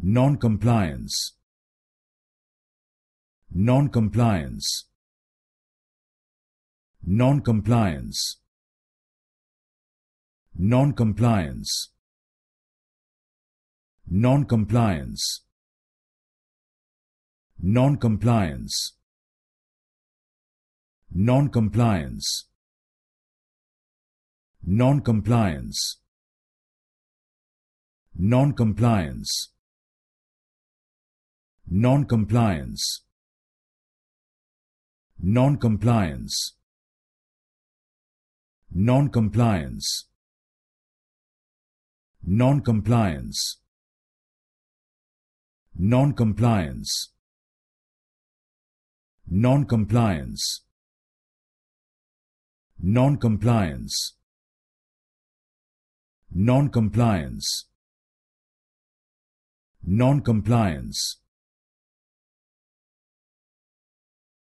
non-compliance non-compliance non-compliance non-compliance non-compliance non-compliance non-compliance non-compliance non-compliance Non-compliance. Non-compliance. Non-compliance. Non-compliance. Non-compliance. Non-compliance. Non-compliance. Non-compliance. Non-compliance.